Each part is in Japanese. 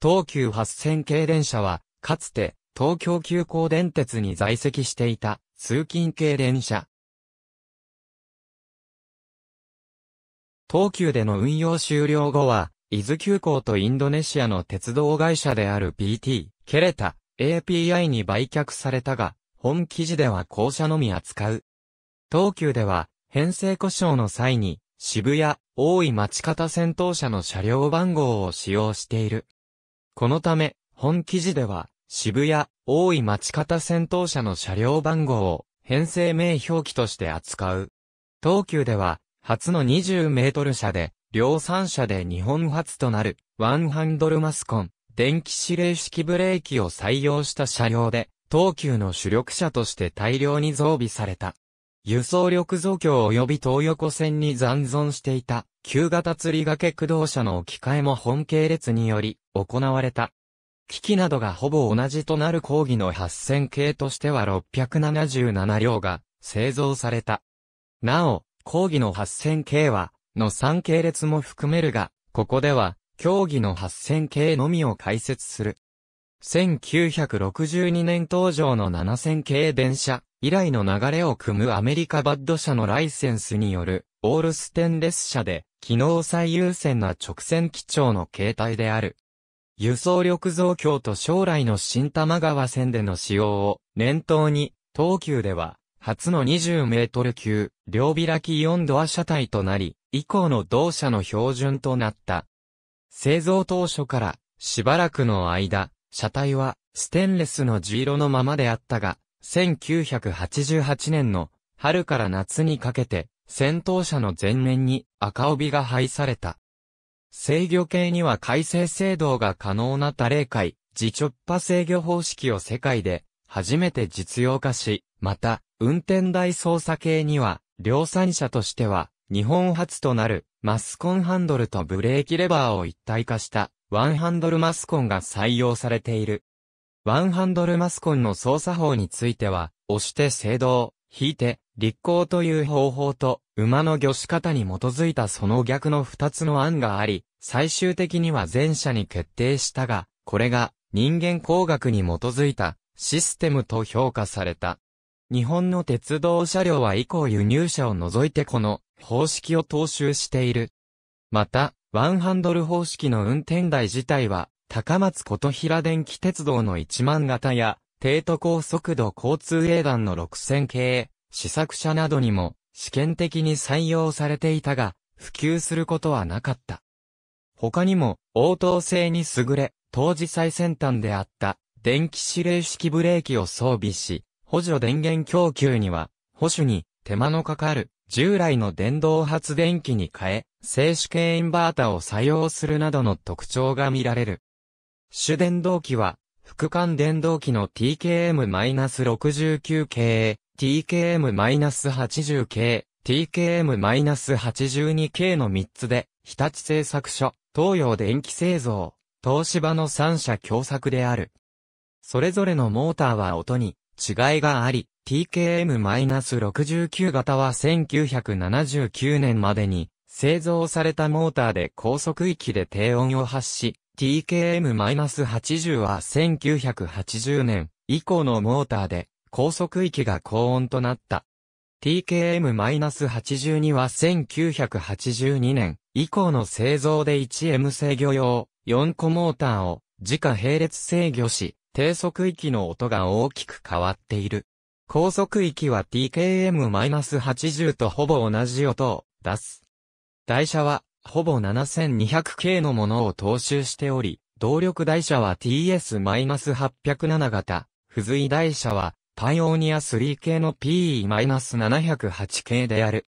東急8000系電車は、かつて、東京急行電鉄に在籍していた、通勤系電車。東急での運用終了後は、伊豆急行とインドネシアの鉄道会社である b t ケレタ、API に売却されたが、本記事では校舎のみ扱う。東急では、編成故障の際に、渋谷、大井町方先頭車の車両番号を使用している。このため、本記事では、渋谷、大井町方戦闘車の車両番号を、編成名表記として扱う。東急では、初の20メートル車で、量産車で日本初となる、ワンハンドルマスコン、電気指令式ブレーキを採用した車両で、東急の主力車として大量に増備された。輸送力増強及び東横線に残存していた、旧型釣り掛け駆動車の置き換えも本系列により、行われた。機器などがほぼ同じとなる講義の8000系としては677両が製造された。なお、講義の8000系は、の3系列も含めるが、ここでは、競技の8000系のみを解説する。1962年登場の7000系電車、以来の流れを組むアメリカバッド社のライセンスによる、オールステンレス社で、機能最優先な直線基調の形態である。輸送力増強と将来の新玉川線での使用を念頭に、東急では、初の20メートル級、両開き4ドア車体となり、以降の同社の標準となった。製造当初から、しばらくの間、車体は、ステンレスの地色のままであったが、1988年の春から夏にかけて、戦闘車の前面に赤帯が配された。制御系には改正制度が可能な多例会、自直波制御方式を世界で初めて実用化し、また、運転台操作系には、量産車としては、日本初となる、マスコンハンドルとブレーキレバーを一体化した、ワンハンドルマスコンが採用されている。ワンハンドルマスコンの操作法については、押して制動、引いて、立行という方法と、馬の魚し方に基づいたその逆の二つの案があり、最終的には前者に決定したが、これが人間工学に基づいたシステムと評価された。日本の鉄道車両は以降輸入車を除いてこの方式を踏襲している。また、ワンハンドル方式の運転台自体は高松琴平電気鉄道の1万型や、帝都高速度交通営団の6000系、試作車などにも、試験的に採用されていたが、普及することはなかった。他にも、応答性に優れ、当時最先端であった、電気指令式ブレーキを装備し、補助電源供給には、保守に手間のかかる、従来の電動発電機に変え、静止系インバータを採用するなどの特徴が見られる。主電動機は、副間電動機の TKM-69 系、TKM-80 系、TKM-82 系の3つで、日立製作所、東洋電気製造、東芝の3社共作である。それぞれのモーターは音に違いがあり、TKM-69 型は1979年までに製造されたモーターで高速域で低音を発し、TKM-80 は1980年以降のモーターで高速域が高温となった。TKM-82 は1982年以降の製造で 1M 制御用4個モーターを自家並列制御し、低速域の音が大きく変わっている。高速域は TKM-80 とほぼ同じ音を出す。台車はほぼ 7200K のものを踏襲しており、動力台車は TS-807 型、付随台車はパイオニア3系の PE-708 系である。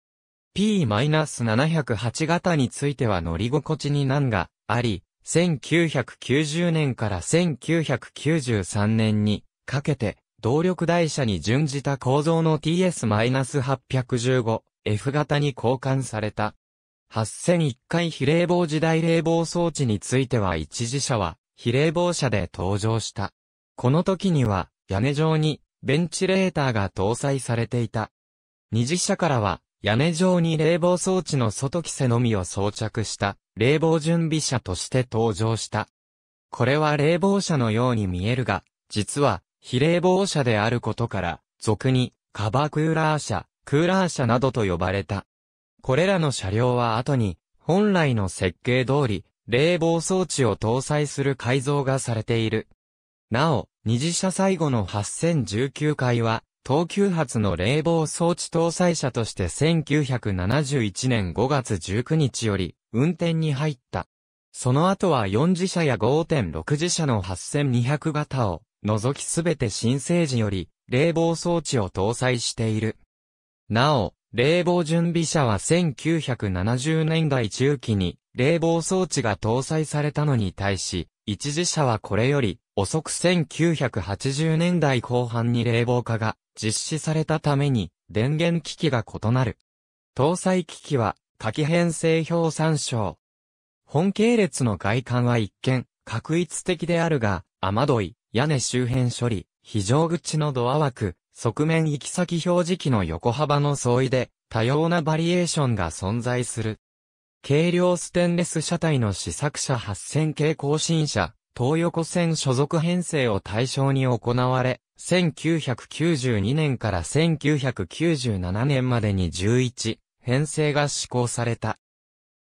P-708 型については乗り心地に難があり、1990年から1993年にかけて動力台車に準じた構造の TS-815F 型に交換された。8001回非冷房時代冷房装置については一次車は非冷房車で登場した。この時には屋根上にベンチレーターが搭載されていた。二次車からは屋根上に冷房装置の外規制のみを装着した冷房準備車として登場した。これは冷房車のように見えるが、実は非冷房車であることから、俗にカバークーラー車、クーラー車などと呼ばれた。これらの車両は後に、本来の設計通り、冷房装置を搭載する改造がされている。なお、二次車最後の8019回は、東急発の冷房装置搭載車として1971年5月19日より運転に入った。その後は4次車や5.6次車の8200型を除きすべて新生児より冷房装置を搭載している。なお、冷房準備車は1970年代中期に冷房装置が搭載されたのに対し、一時車はこれより遅く1980年代後半に冷房化が実施されたために電源機器が異なる。搭載機器は夏季編成表参照。本系列の外観は一見、確一的であるが、雨どい、屋根周辺処理、非常口のドア枠、側面行き先表示器の横幅の相違で、多様なバリエーションが存在する。軽量ステンレス車体の試作車8000系更新車、東横線所属編成を対象に行われ、1992年から1997年までに11編成が施行された。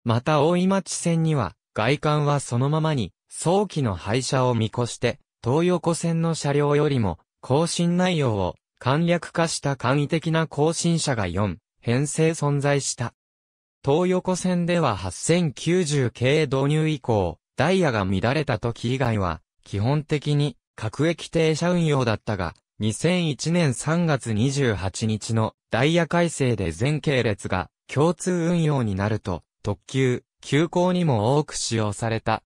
また大井町線には、外観はそのままに、早期の廃車を見越して、東横線の車両よりも、更新内容を簡略化した簡易的な更新車が4、編成存在した。東横線では8090系導入以降、ダイヤが乱れた時以外は、基本的に各駅停車運用だったが、2001年3月28日のダイヤ改正で全系列が共通運用になると、特急、急行にも多く使用された。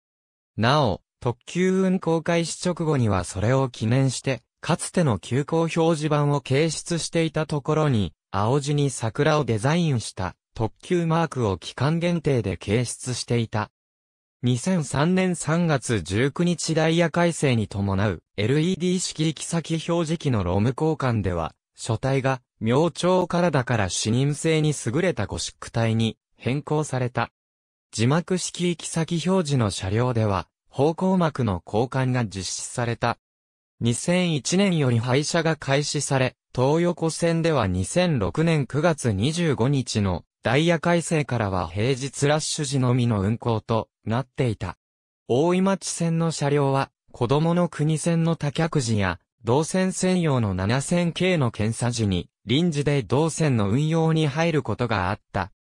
なお、特急運行開始直後にはそれを記念して、かつての急行表示板を掲出していたところに、青地に桜をデザインした特急マークを期間限定で掲出していた。2003年3月19日ダイヤ改正に伴う LED 式行き先表示器のロム交換では、書体が明朝だから視認性に優れたゴシック体に変更された。字幕式行き先表示の車両では、方向幕の交換が実施された。2001年より廃車が開始され、東横線では2006年9月25日のダイヤ改正からは平日ラッシュ時のみの運行となっていた。大井町線の車両は、子供の国線の多客時や、同線専用の7000系の検査時に、臨時で同線の運用に入ることがあった。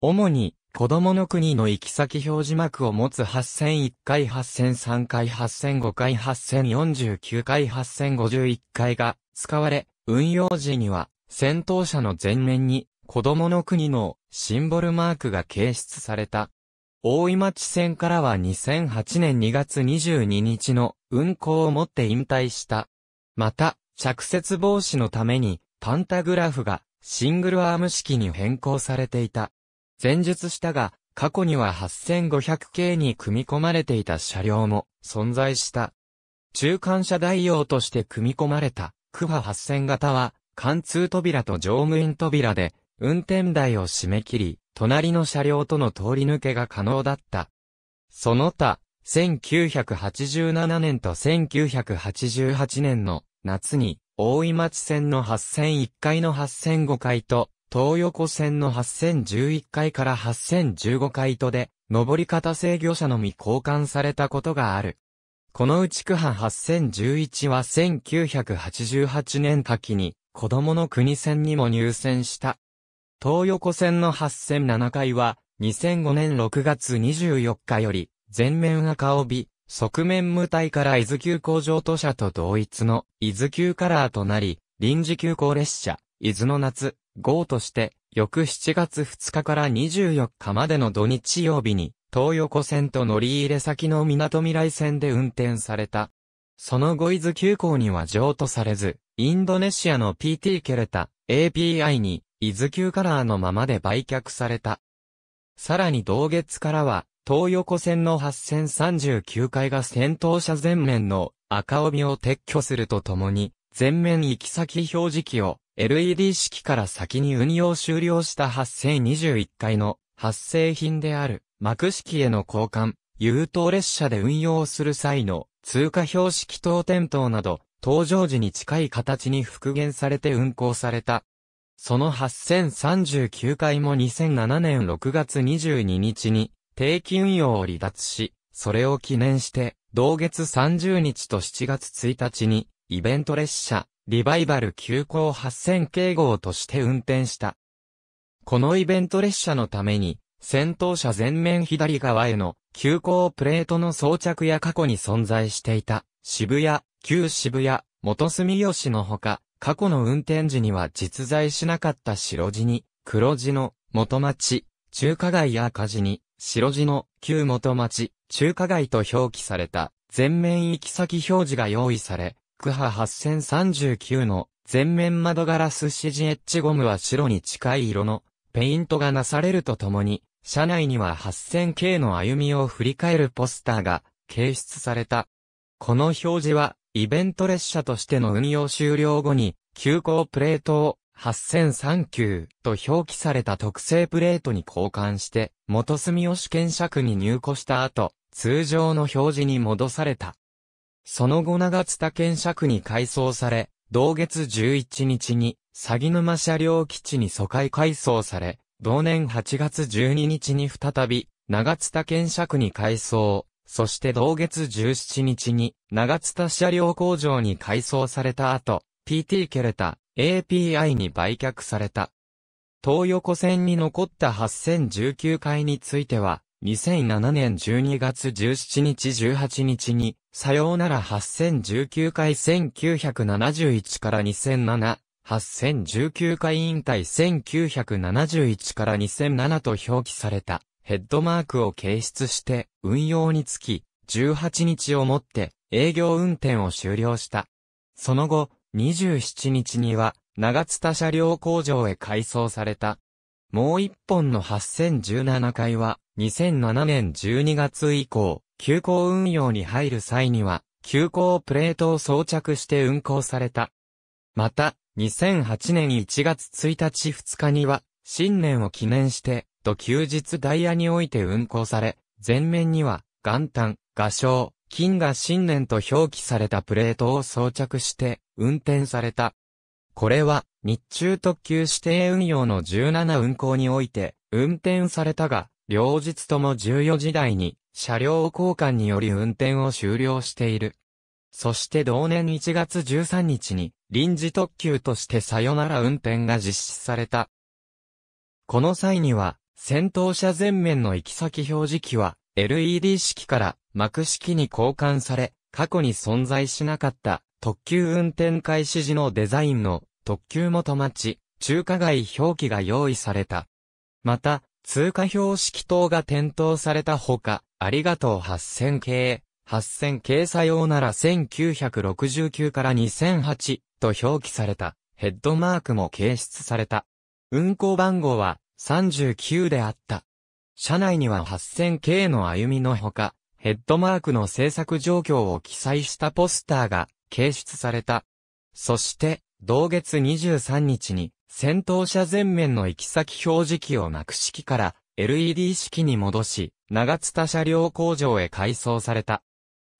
主に、子供の国の行き先表示幕を持つ8001回8003回8005回8049回8051回が使われ、運用時には戦闘車の前面に子供の国のシンボルマークが掲出された。大井町線からは2008年2月22日の運行をもって引退した。また、着雪防止のためにパンタグラフがシングルアーム式に変更されていた。前述したが、過去には8500系に組み込まれていた車両も存在した。中間車代用として組み込まれた、クハ8000型は、貫通扉と乗務員扉で、運転台を締め切り、隣の車両との通り抜けが可能だった。その他、1987年と1988年の夏に、大井町線の8001階の8005階と東横線の8011階から8015階とで、上り方制御者のみ交換されたことがある。このうち区半8011は1988年夏季に、子供の国線にも入線した。東横線の8007階は、2005年6月24日より、全面赤帯、側面無体から伊豆急行上都車と同一の伊豆急カラーとなり、臨時急行列車、伊豆の夏、号として、翌7月2日から24日までの土日曜日に、東横線と乗り入れ先の港未来線で運転された。その後伊豆急行には譲渡されず、インドネシアの PT ケレタ API に伊豆急カラーのままで売却された。さらに同月からは、東横線の8039階が先頭車前面の赤帯を撤去するとともに、前面行き先表示器を LED 式から先に運用終了した発生21回の発生品である幕式への交換、優等列車で運用する際の通過標識等点灯など、搭乗時に近い形に復元されて運行された。その8039回も2007年6月22日に定期運用を離脱し、それを記念して、同月30日と7月1日にイベント列車、リバイバル急行8000系号として運転した。このイベント列車のために、先頭車前面左側への急行プレートの装着や過去に存在していた渋谷、旧渋谷、元住吉のほか、過去の運転時には実在しなかった白地に、黒地の元町、中華街や赤地に、白地の旧元町、中華街と表記された、全面行き先表示が用意され、クハ8039の全面窓ガラス CGH ゴムは白に近い色のペイントがなされるとともに、車内には 8000K の歩みを振り返るポスターが掲出された。この表示は、イベント列車としての運用終了後に、急行プレートを8039と表記された特製プレートに交換して、元住吉検車区に入庫した後、通常の表示に戻された。その後長津田県区に改装され、同月11日に、鷺沼車両基地に疎開改装され、同年8月12日に再び、長津田県区に改装、そして同月17日に、長津田車両工場に改装された後、PT ケレタ、API に売却された。東横線に残った8019回については、2007年12月17日18日に、さようなら8019回1971から2007、8019回引退1971から2007と表記されたヘッドマークを掲出して運用につき18日をもって営業運転を終了した。その後27日には長津田車両工場へ改装されたもう一本の8017回は、2007年12月以降、急行運用に入る際には、急行プレートを装着して運行された。また、2008年1月1日2日には、新年を記念して、と休日ダイヤにおいて運行され、前面には、元旦、画商、金が新年と表記されたプレートを装着して、運転された。これは、日中特急指定運用の17運行において、運転されたが、両日とも14時台に、車両交換により運転を終了している。そして同年1月13日に、臨時特急としてさよなら運転が実施された。この際には、先頭車前面の行き先表示器は、LED 式から幕式に交換され、過去に存在しなかった特急運転開始時のデザインの特急元町、中華街表記が用意された。また、通過標識等が点灯されたほか、ありがとう8000系、8000系作用なら1969から2008と表記されたヘッドマークも掲出された。運行番号は39であった。車内には8000系の歩みのほか、ヘッドマークの制作状況を記載したポスターが掲出された。そして、同月23日に、戦闘車前面の行き先表示器をなく式から LED 式に戻し、長津田車両工場へ改装された。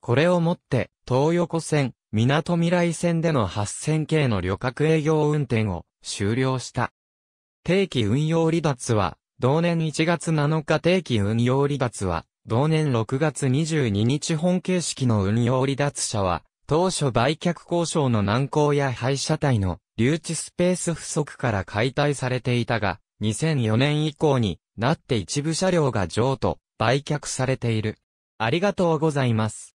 これをもって、東横線、港未来線での8000系の旅客営業運転を終了した。定期運用離脱は、同年1月7日定期運用離脱は、同年6月22日本形式の運用離脱者は、当初売却交渉の難航や廃車体の留置スペース不足から解体されていたが、2004年以降になって一部車両が譲渡、売却されている。ありがとうございます。